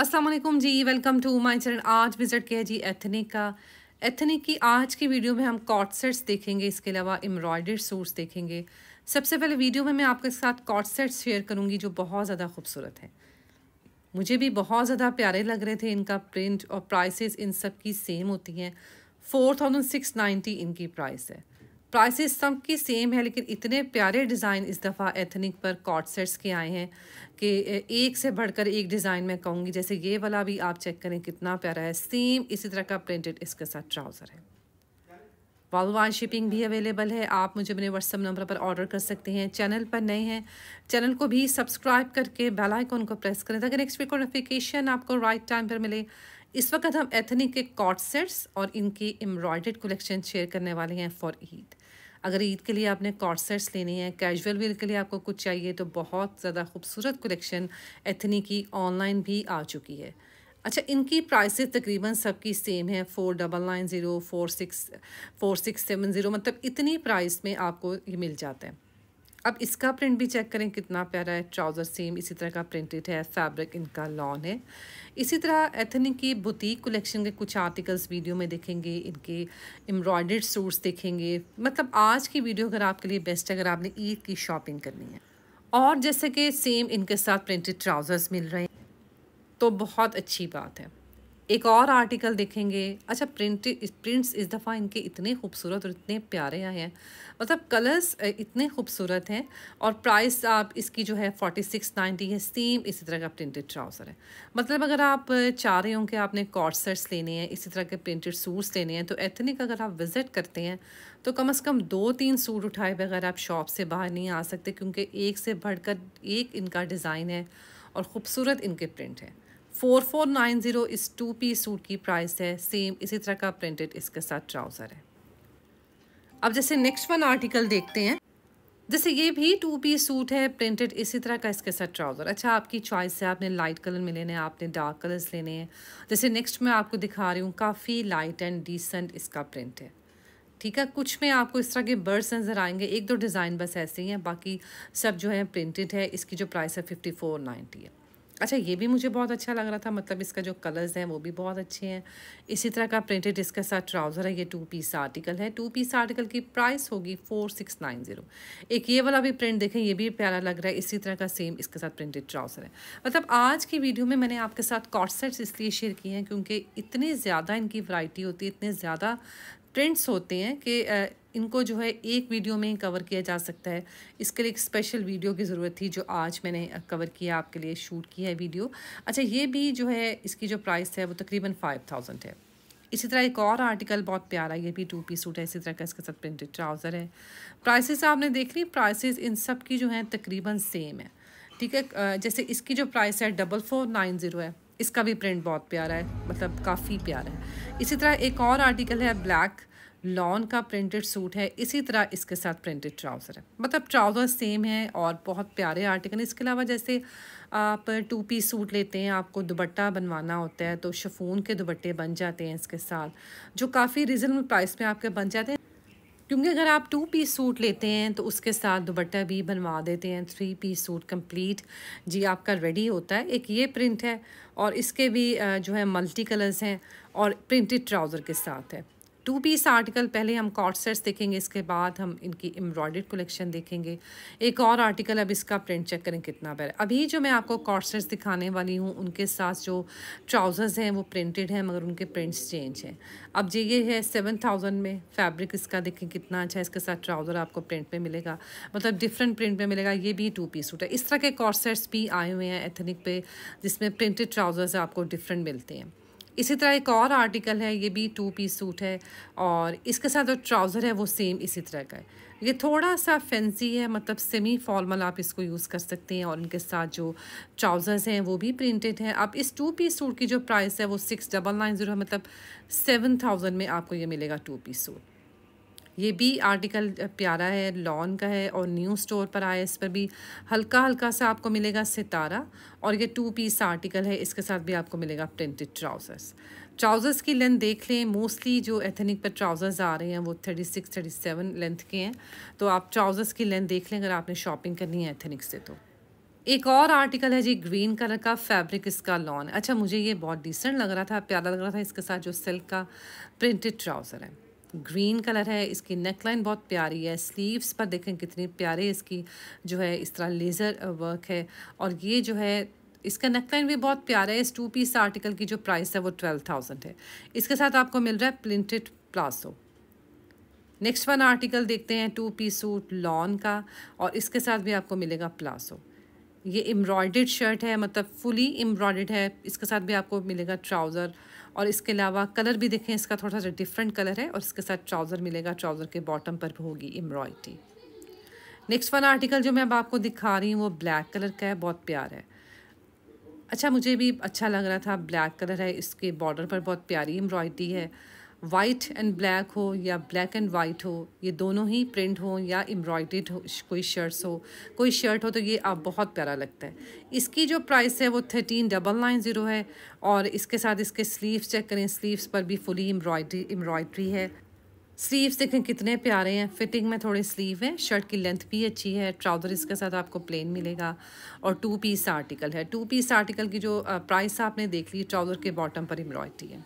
Aslam ji welcome to my channel आज visit किया जी एथनिक का एथनिक की आज की वीडियो में हम कॉट सेट्स देखेंगे इसके अलावा एम्ब्रॉयडर्ड सूट्स देखेंगे सबसे पहले वीडियो में मैं आपके साथ कॉट सेट्स शेयर करूँगी जो बहुत ज़्यादा खूबसूरत हैं मुझे भी बहुत ज़्यादा प्यारे लग रहे थे इनका प्रिंट और प्राइसेस इन सब की सेम होती हैं फोर थाउजेंड सिक्स नाइन्टी इनकी प्राइस है प्राइसेस सब की सेम है लेकिन इतने प्यारे डिज़ाइन इस दफ़ा एथनिक पर कॉट सेट्स के आए हैं कि एक से बढ़कर एक डिज़ाइन मैं कहूँगी जैसे ये वाला भी आप चेक करें कितना प्यारा है सेम इसी तरह का प्रिंटेड इसके साथ ट्राउज़र है वालवान शिपिंग भी अवेलेबल है आप मुझे अपने व्हाट्सअप नंबर पर ऑर्डर कर सकते हैं चैनल पर नए हैं चैनल को भी सब्सक्राइब करके बेल आइकन को प्रेस करें ताकि नेक्स्ट वीक नोटिफिकेशन आपको राइट टाइम पर मिले इस वक्त हम एथनिक के कॉट सेट्स और इनकी एम्ब्रॉयडर्ड कलेक्शन शेयर करने वाले हैं फॉर ईद अगर ईद के लिए आपने कॉट सेट्स लेने हैं कैजुअल वेयर के लिए आपको कुछ चाहिए तो बहुत ज़्यादा खूबसूरत कलेक्शन एथनी की ऑनलाइन भी आ चुकी है अच्छा इनकी प्राइसेस तकरीबन सबकी सेम है four double nine zero four six four six seven zero मतलब इतनी प्राइस में आपको ये मिल जाते हैं अब इसका प्रिंट भी चेक करें कितना प्यारा है ट्राउज़र सेम इसी तरह का प्रिंटेड है फैब्रिक इनका लॉन है इसी तरह एथनिक की बुटीक कलेक्शन के कुछ आर्टिकल्स वीडियो में देखेंगे इनके एम्ब्रॉयडर्ड सूट्स देखेंगे मतलब आज की वीडियो अगर आपके लिए बेस्ट है अगर आपने ईद की शॉपिंग करनी है और जैसे कि सेम इनके साथ प्रिंटेड ट्राउज़र्स मिल रहे हैं तो बहुत अच्छी बात है एक और आर्टिकल देखेंगे अच्छा प्रिंट प्रिंट्स इस दफ़ा इनके इतने खूबसूरत और इतने प्यारे आए हैं मतलब कलर्स इतने खूबसूरत हैं और प्राइस आप इसकी जो है फोर्टी सिक्स नाइन्टी है सेम इसी तरह का प्रिंटेड ट्राउज़र है मतलब अगर आप चाह रहे हो कि आपने कॉर्सर्ट्स लेने हैं इसी तरह के प्रिंटेड सूट्स लेने हैं तो एथनिक अगर आप विज़िट करते हैं तो कम अज़ कम दो तीन सूट उठाए बगैर आप शॉप से बाहर नहीं आ सकते क्योंकि एक से बढ़कर एक इनका डिज़ाइन है और ख़ूबसूरत इनके प्रिंट हैं फोर फोर नाइन ज़ीरो इस टू पी सूट की प्राइस है सेम इसी तरह का प्रिंटेड इसके साथ ट्राउज़र है अब जैसे नेक्स्ट वन आर्टिकल देखते हैं जैसे ये भी टू पी सूट है प्रिंटेड इसी तरह का इसके साथ ट्राउज़र अच्छा आपकी चॉइस है आपने लाइट कलर में लेने हैं आपने डार्क कलर्स लेने हैं जैसे नेक्स्ट मैं आपको दिखा रही हूँ काफ़ी लाइट एंड डिसेंट इसका प्रिंट है ठीक है कुछ में आपको इस तरह के बर्ड्स नज़र आएंगे एक दो डिज़ाइन बस ऐसे ही हैं बाकी सब जो है प्रिंटेड है इसकी जो प्राइस है फिफ्टी फोर नाइन्टी है अच्छा ये भी मुझे बहुत अच्छा लग रहा था मतलब इसका जो कलर्स हैं वो भी बहुत अच्छे हैं इसी तरह का प्रिंटेड इसके साथ ट्राउज़र है ये टू पीस आर्टिकल है टू पीस आर्टिकल की प्राइस होगी फोर सिक्स नाइन ज़ीरो एक ये वाला भी प्रिंट देखें ये भी प्यारा लग रहा है इसी तरह का सेम इसके साथ प्रिंटेड ट्राउज़र है मतलब आज की वीडियो में मैंने आपके साथ कॉट सेट्स इसलिए शेयर किए हैं क्योंकि इतनी ज़्यादा इनकी वरायटी होती है इतने ज़्यादा ट्रेंड्स होते हैं कि इनको जो है एक वीडियो में ही कवर किया जा सकता है इसके लिए एक स्पेशल वीडियो की ज़रूरत थी जो आज मैंने कवर किया आपके लिए शूट किया है वीडियो अच्छा ये भी जो है इसकी जो प्राइस है वो तकरीबन फाइव थाउजेंड है इसी तरह एक और आर्टिकल बहुत प्यारा ये भी टू पी सूट है इसी तरह का इसके साथ प्रिंटेड ट्राउज़र है प्राइसेस आपने देख ली प्राइसेस इन सब की जो है तकरीबन सेम है ठीक है जैसे इसकी जो प्राइस है डबल फोर नाइन ज़ीरो है इसका भी प्रिंट बहुत प्यारा है मतलब काफ़ी प्यारा है इसी तरह एक और आर्टिकल है ब्लैक लॉन का प्रिंटेड सूट है इसी तरह इसके साथ प्रिंटेड ट्राउज़र है मतलब ट्राउज़र सेम है और बहुत प्यारे आर्टिकल हैं इसके अलावा जैसे आप टू पीस सूट लेते हैं आपको दुबट्टा बनवाना होता है तो शफून के दुबट्टे बन जाते हैं इसके साथ जो काफ़ी रिजनेबल प्राइस में आपके बन जाते हैं क्योंकि अगर आप टू पीस सूट लेते हैं तो उसके साथ दुबट्टा भी बनवा देते हैं थ्री पीस सूट कंप्लीट जी आपका रेडी होता है एक ये प्रिंट है और इसके भी जो है मल्टी कलर्स हैं और प्रिंटेड ट्राउज़र के साथ है टू पीस आर्टिकल पहले हम कॉट सेट्स देखेंगे इसके बाद हम इनकी एम्ब्रॉयडर्ड कलेक्शन देखेंगे एक और आर्टिकल अब इसका प्रिंट चेक करें कितना पैर अभी जो मैं आपको कॉट सेट्स दिखाने वाली हूँ उनके साथ जो ट्राउज़र्स हैं वो प्रिंटेड हैं मगर उनके प्रिंट्स चेंज हैं अब जी ये है सेवन थाउजेंड में फैब्रिक इसका देखें कितना अच्छा है इसके साथ ट्राउज़र आपको प्रिंट में मिलेगा मतलब डिफरेंट प्रिंट में मिलेगा ये भी टू पीस सूट है इस तरह के कॉट सेट्स भी आए हुए हैं एथनिक पे जिसमें प्रिंटेड ट्राउज़र्स आपको डिफरेंट मिलते हैं इसी तरह एक और आर्टिकल है ये भी टू पीस सूट है और इसके साथ जो ट्राउज़र है वो सेम इसी तरह का है ये थोड़ा सा फैंसी है मतलब सेमी फॉर्मल आप इसको यूज़ कर सकते हैं और इनके साथ जो ट्राउज़र्स हैं वो भी प्रिंटेड हैं अब इस टू पीस सूट की जो प्राइस है वो सिक्स डबल नाइन ज़ीरो मतलब सेवन थाउजेंड में आपको ये मिलेगा टू पीस सूट ये भी आर्टिकल प्यारा है लॉन का है और न्यू स्टोर पर आया इस पर भी हल्का हल्का सा आपको मिलेगा सितारा और ये टू पीस आर्टिकल है इसके साथ भी आपको मिलेगा प्रिंटेड ट्राउज़र्स ट्राउज़र्स की लेंथ देख लें मोस्टली जो एथेनिक पर ट्राउज़र्स आ रहे हैं वो thirty six thirty seven length के हैं तो आप ट्राउज़र्स की लेंथ देख लें अगर आपने शॉपिंग करनी है एथेनिक से तो एक और आर्टिकल है जी ग्रीन कलर का फैब्रिक इसका लॉन अच्छा मुझे ये बहुत डिसेंट लग रहा था प्यारा लग रहा था इसके साथ जो सिल्क का प्रिंटेड ट्राउज़र है ग्रीन कलर है इसकी नेकलाइन बहुत प्यारी है स्लीव्स पर देखें कितनी प्यारे इसकी जो है इस तरह लेज़र वर्क है और ये जो है इसका नेकलाइन भी बहुत प्यारा है इस टू पीस आर्टिकल की जो प्राइस है वो ट्वेल्व थाउजेंड है इसके साथ आपको मिल रहा है printed palazzo next one article देखते हैं टू पीस सूट लॉन का और इसके साथ भी आपको मिलेगा प्लासो ये एम्ब्रॉयड शर्ट है मतलब फुली एम्ब्रॉयड है इसके साथ भी आपको मिलेगा ट्राउज़र और इसके अलावा कलर भी देखें इसका थोड़ा सा डिफरेंट कलर है और इसके साथ ट्राउज़र मिलेगा ट्राउज़र के बॉटम पर भी होगी एम्ब्रॉयडरी नेक्स्ट वाला आर्टिकल जो मैं अब आपको दिखा रही हूँ वो ब्लैक कलर का है बहुत प्यारा है अच्छा मुझे भी अच्छा लग रहा था ब्लैक कलर है इसके बॉर्डर पर बहुत प्यारी एम्ब्रॉयडरी है वाइट एंड ब्लैक हो या ब्लैक एंड वाइट हो ये दोनों ही प्रिंट हो या एम्ब्रॉयड हो कोई शर्ट्स हो कोई शर्ट हो तो ये आप बहुत प्यारा लगता है इसकी जो प्राइस है वो थर्टीन डबल नाइन ज़ीरो है और इसके साथ इसके स्लीव्स चेक करें स्लीव्स पर भी फुली एम्ब्रॉयडरी एम्ब्रॉयडरी है स्लीव्स देखें कितने प्यारे हैं फिटिंग में थोड़े स्लीव हैं शर्ट की लेंथ भी अच्छी है ट्राउज़र इसके साथ आपको प्लेन मिलेगा और टू पीस आर्टिकल है टू पीस आर्टिकल की जो प्राइस आपने देख ली ट्राउज़र के बॉटम पर एम्ब्रॉयडरी है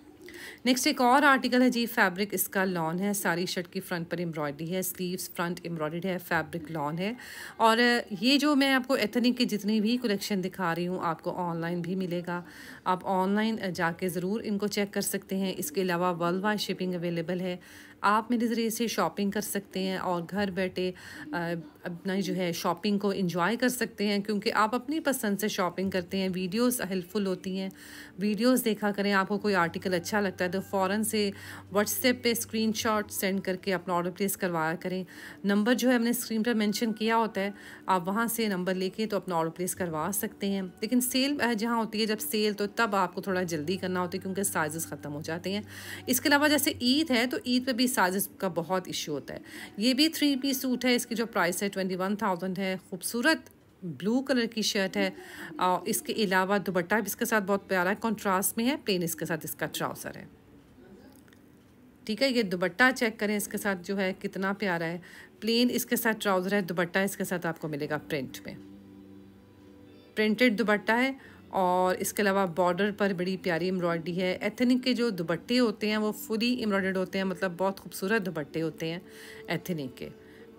नेक्स्ट एक और आर्टिकल है जी फैब्रिक इसका लॉन है सारी शर्ट की फ्रंट पर एम्ब्रॉयडरी है स्लीव्स फ्रंट एम्ब्रॉयडरी है फैब्रिक लॉन है और ये जो मैं आपको एथनिक की जितनी भी कलेक्शन दिखा रही हूँ आपको ऑनलाइन भी मिलेगा आप ऑनलाइन जाके ज़रूर इनको चेक कर सकते हैं इसके अलावा वर्ल्ड वाइड शिपिंग अवेलेबल है आप मेरे ज़रिए से शॉपिंग कर सकते हैं और घर बैठे अपना जो है शॉपिंग को इन्जॉय कर सकते हैं क्योंकि आप अपनी पसंद से शॉपिंग करते हैं वीडियोस हेल्पफुल होती हैं वीडियोस देखा करें आपको कोई आर्टिकल अच्छा लगता है तो फ़ौर से व्हाट्सएप पे स्क्रीनशॉट सेंड करके अपना ऑर्डर प्लेस करवाया करें नंबर जो है हमने स्क्रीन पर मैंशन किया होता है आप वहाँ से नंबर लेके तो अपना ऑर्डर प्लेस करवा सकते हैं लेकिन सेल जहाँ होती है जब सेल तो तब आपको थोड़ा जल्दी करना होता है क्योंकि साइज़ ख़त्म हो जाते हैं इसके अलावा जैसे ईद है तो ईद पर भी साजिस का बहुत इश्यू होता है ये भी थ्री पीस सूट है इसकी जो प्राइस है ट्वेंटी वन थाउजेंड है खूबसूरत ब्लू कलर की शर्ट है और इसके अलावा दुबट्टा भी इसके साथ बहुत प्यारा है कॉन्ट्रास्ट में है प्लेन इसके साथ इसका ट्राउज़र है ठीक है ये दुबट्टा चेक करें इसके साथ जो है कितना प्यारा है प्लेन इसके साथ ट्राउज़र है दुबट्टा इसके साथ आपको मिलेगा प्रिंट में प्रिंटेड दुबट्टा है और इसके अलावा बॉर्डर पर बड़ी प्यारी एम्ब्रॉयडरी है एथनिक के जो दुपट्टे होते हैं वो फुली एम्ब्रॉयड होते हैं मतलब बहुत खूबसूरत दुपट्टे होते हैं एथनिक के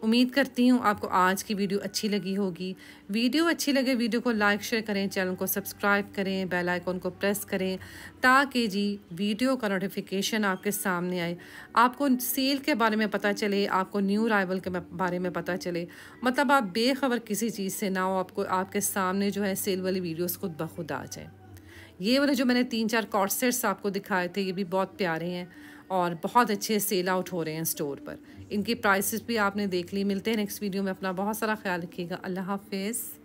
उम्मीद करती हूँ आपको आज की वीडियो अच्छी लगी होगी वीडियो अच्छी लगे वीडियो को लाइक शेयर करें चैनल को सब्सक्राइब करें बेल आइकन को प्रेस करें ताकि जी वीडियो का नोटिफिकेशन आपके सामने आए आपको सेल के बारे में पता चले आपको न्यू राइवल के बारे में पता चले मतलब आप बेखबर किसी चीज़ से ना हो आपको आपके सामने जो है सेल वाली वीडियोज़ खुद बखुद आ जाए ये वाले जो मैंने तीन चार कॉर्सेट्स आपको दिखाए थे ये भी बहुत प्यारे हैं और बहुत अच्छे सेल आउट हो रहे हैं स्टोर पर इनकी प्राइसेस भी आपने देख ली मिलते हैं नेक्स्ट वीडियो में अपना बहुत सारा ख्याल रखिएगा अल्लाह हाफिज़